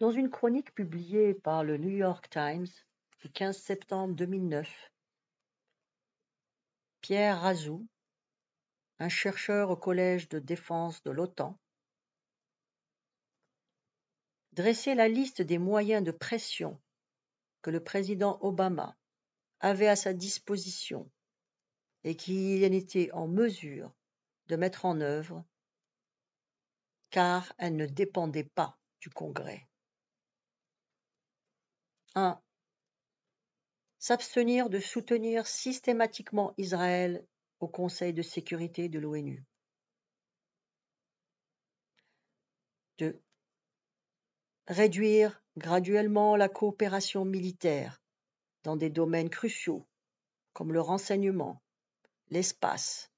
Dans une chronique publiée par le New York Times du 15 septembre 2009, Pierre Razou, un chercheur au Collège de défense de l'OTAN, dressait la liste des moyens de pression que le président Obama avait à sa disposition et qu'il était en mesure de mettre en œuvre, car elle ne dépendait pas du Congrès. 1. S'abstenir de soutenir systématiquement Israël au Conseil de sécurité de l'ONU. 2. Réduire graduellement la coopération militaire dans des domaines cruciaux comme le renseignement, l'espace,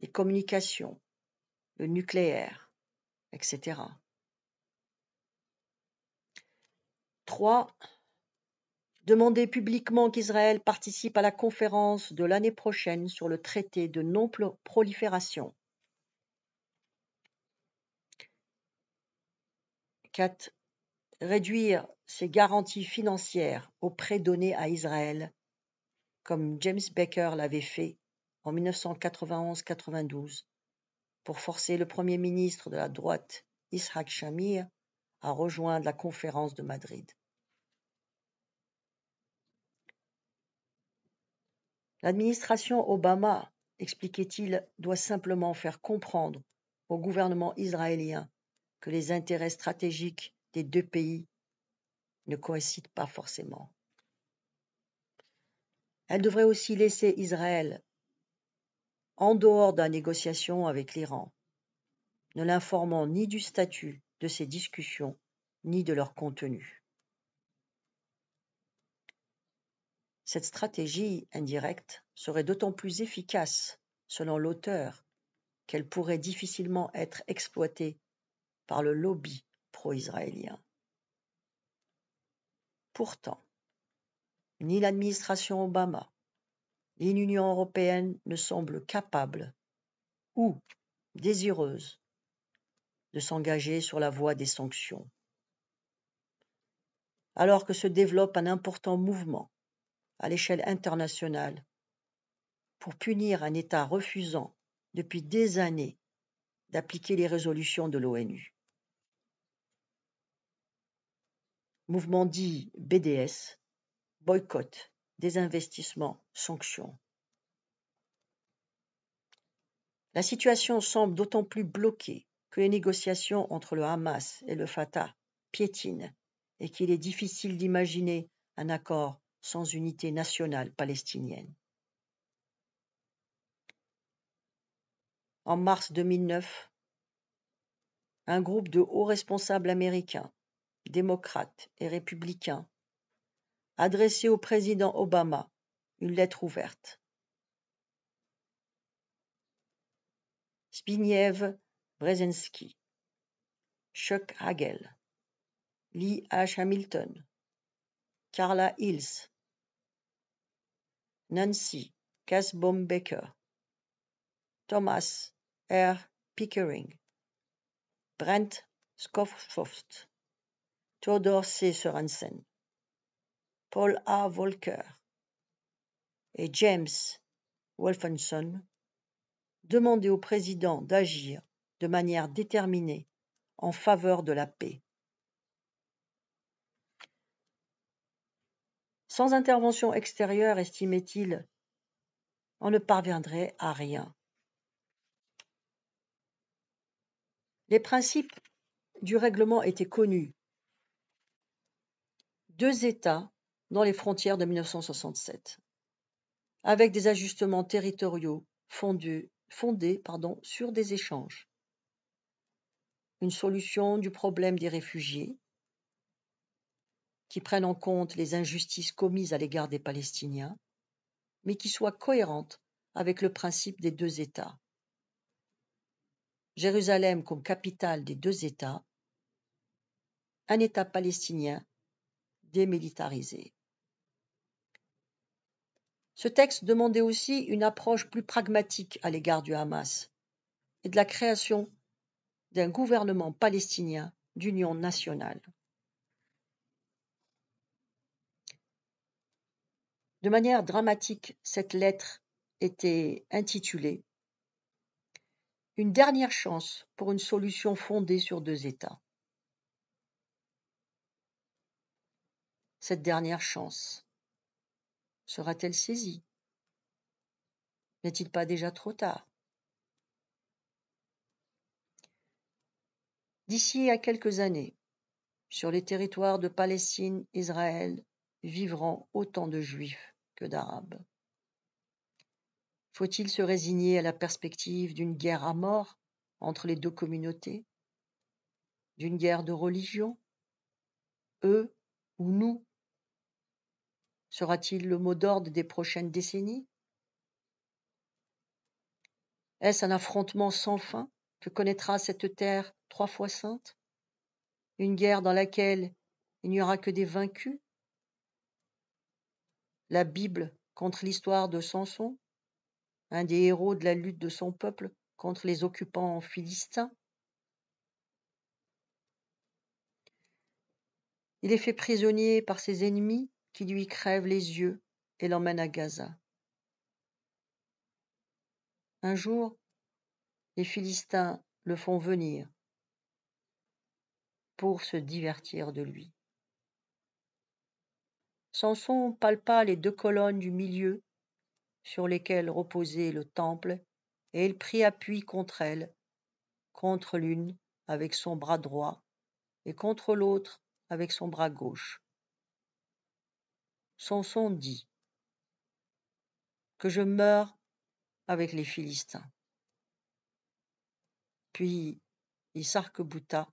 les communications, le nucléaire, etc. 3 demander publiquement qu'Israël participe à la conférence de l'année prochaine sur le traité de non-prolifération. 4. Réduire ses garanties financières aux prêts donnés à Israël, comme James Baker l'avait fait en 1991-92, pour forcer le Premier ministre de la droite, Israël Shamir, à rejoindre la conférence de Madrid. L'administration Obama, expliquait-il, doit simplement faire comprendre au gouvernement israélien que les intérêts stratégiques des deux pays ne coïncident pas forcément. Elle devrait aussi laisser Israël en dehors de la négociation avec l'Iran, ne l'informant ni du statut de ces discussions ni de leur contenu. Cette stratégie indirecte serait d'autant plus efficace, selon l'auteur, qu'elle pourrait difficilement être exploitée par le lobby pro-israélien. Pourtant, ni l'administration Obama, ni l'Union européenne ne semblent capables ou désireuses de s'engager sur la voie des sanctions. Alors que se développe un important mouvement à l'échelle internationale pour punir un État refusant depuis des années d'appliquer les résolutions de l'ONU. Mouvement dit BDS, boycott, désinvestissement, sanctions. La situation semble d'autant plus bloquée que les négociations entre le Hamas et le Fatah piétinent et qu'il est difficile d'imaginer un accord sans unité nationale palestinienne. En mars 2009, un groupe de hauts responsables américains, démocrates et républicains, adressé au président Obama une lettre ouverte. Spinev Brzezinski, Chuck Hagel, Lee H. Hamilton, Carla Hills, Nancy Casbaum Baker, Thomas R. Pickering, Brent Scoffoft, Theodore C. Sorensen, Paul A. Volcker et James Wolfenson demandaient au président d'agir de manière déterminée en faveur de la paix. Sans intervention extérieure, estimait-il, on ne parviendrait à rien. Les principes du règlement étaient connus. Deux États dans les frontières de 1967, avec des ajustements territoriaux fondés, sur des échanges. Une solution du problème des réfugiés, qui prennent en compte les injustices commises à l'égard des Palestiniens, mais qui soient cohérentes avec le principe des deux États. Jérusalem comme capitale des deux États, un État palestinien démilitarisé. Ce texte demandait aussi une approche plus pragmatique à l'égard du Hamas et de la création d'un gouvernement palestinien d'union nationale. De manière dramatique, cette lettre était intitulée Une dernière chance pour une solution fondée sur deux États. Cette dernière chance sera-t-elle saisie N'est-il pas déjà trop tard D'ici à quelques années, sur les territoires de Palestine, Israël vivront autant de Juifs que d'Arabes. Faut-il se résigner à la perspective d'une guerre à mort entre les deux communautés D'une guerre de religion Eux ou nous Sera-t-il le mot d'ordre des prochaines décennies Est-ce un affrontement sans fin que connaîtra cette terre trois fois sainte Une guerre dans laquelle il n'y aura que des vaincus la Bible contre l'histoire de Samson, un des héros de la lutte de son peuple contre les occupants philistins. Il est fait prisonnier par ses ennemis qui lui crèvent les yeux et l'emmènent à Gaza. Un jour, les Philistins le font venir pour se divertir de lui. Samson palpa les deux colonnes du milieu sur lesquelles reposait le temple, et il prit appui contre elles, contre l'une avec son bras droit et contre l'autre avec son bras gauche. Samson dit Que je meurs avec les Philistins. Puis il s'arc-bouta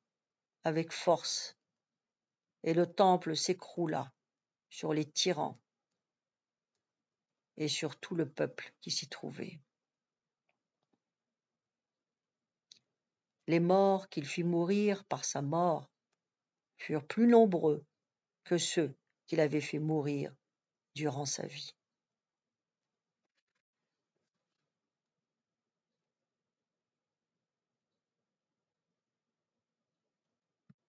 avec force, et le temple s'écroula sur les tyrans et sur tout le peuple qui s'y trouvait. Les morts qu'il fit mourir par sa mort furent plus nombreux que ceux qu'il avait fait mourir durant sa vie.